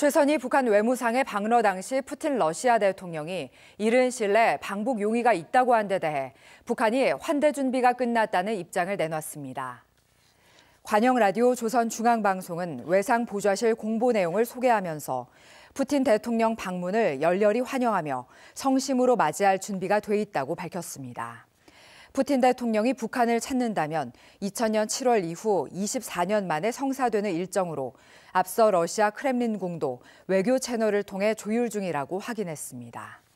최선희 북한 외무상의 방러 당시 푸틴 러시아 대통령이 이른 시일 내 방북 용의가 있다고 한 데 대해 북한이 환대 준비가 끝났다는 입장을 내놨습니다. 관영 라디오 조선중앙방송은 외상 보좌실 공보 내용을 소개하면서 푸틴 대통령 방문을 열렬히 환영하며 성심으로 맞이할 준비가 돼 있다고 밝혔습니다. 푸틴 대통령이 북한을 찾는다면 2000년 7월 이후 24년 만에 성사되는 일정으로 앞서 러시아 크렘린궁도 외교 채널을 통해 조율 중이라고 확인했습니다.